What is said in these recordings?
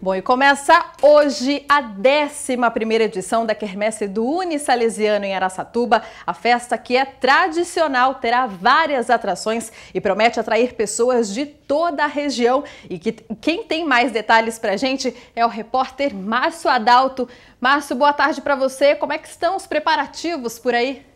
Bom, e começa hoje a 11ª edição da Quermesse do Unisalesiano em Araçatuba. A festa que é tradicional terá várias atrações e promete atrair pessoas de toda a região. E que, quem tem mais detalhes pra gente é o repórter Márcio Adalto. Márcio, boa tarde para você. Como é que estão os preparativos por aí?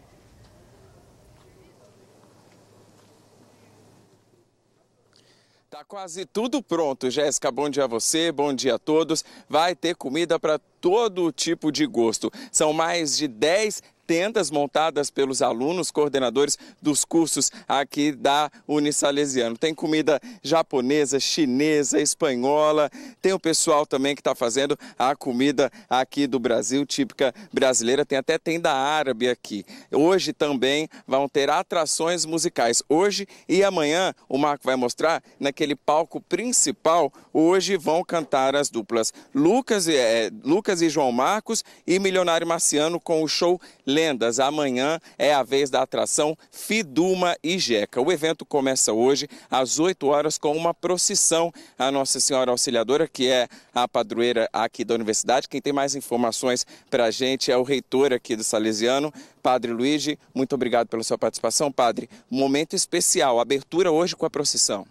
quase tudo pronto, Jéssica. Bom dia a você, bom dia a todos. Vai ter comida para todo tipo de gosto. São mais de 10 tendas montadas pelos alunos, coordenadores dos cursos aqui da Unisalesiano. Tem comida japonesa, chinesa, espanhola, tem o pessoal também que está fazendo a comida aqui do Brasil, típica brasileira, tem até tenda árabe aqui. Hoje também vão ter atrações musicais. Hoje e amanhã, o Marco vai mostrar, naquele palco principal, hoje vão cantar as duplas Lucas, é, Lucas e João Marcos e Milionário Marciano com o show Lenda Amanhã é a vez da atração Fiduma e Jeca. O evento começa hoje às 8 horas com uma procissão A Nossa Senhora Auxiliadora, que é a padroeira aqui da universidade. Quem tem mais informações para a gente é o reitor aqui do Salesiano, Padre Luigi. Muito obrigado pela sua participação, Padre. Um momento especial, abertura hoje com a procissão.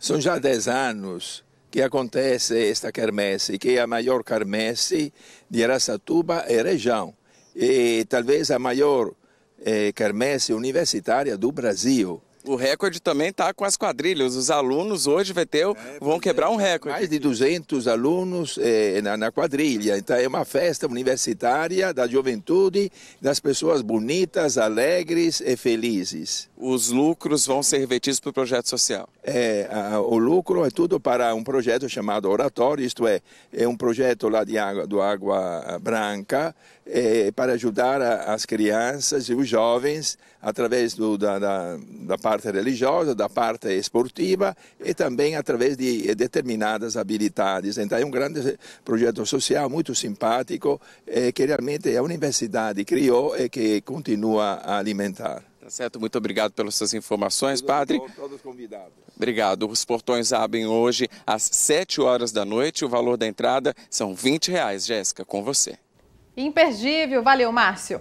São já 10 anos que acontece esta quermesse, que é a maior quermesse de Aracatuba e região e talvez a maior é, quermesse universitária do Brasil. O recorde também está com as quadrilhas. Os alunos hoje, Veteu, é, vão quebrar é. um recorde. Mais de 200 alunos eh, na, na, quadrilha. Então é uma festa universitária da juventude, das pessoas bonitas, alegres e felizes. Os lucros vão ser revetidos para o projeto social é, a, o lucro é tudo para um projeto chamado Oratório, isto é, é um projeto lá de água, do Água Branca, é, para ajudar a, as crianças e os jovens através do, da, da, da, parte religiosa, da parte esportiva e também através de eh, determinadas habilidades. Então é um grande projeto social muito simpático é, que realmente a universidade criou e que continua a alimentar certo, muito obrigado pelas suas informações, padre. Todos convidados. Obrigado. Os portões abrem hoje às 7 horas da noite. O valor da entrada são 20 reais. Jéssica, com você. Imperdível. Valeu, Márcio.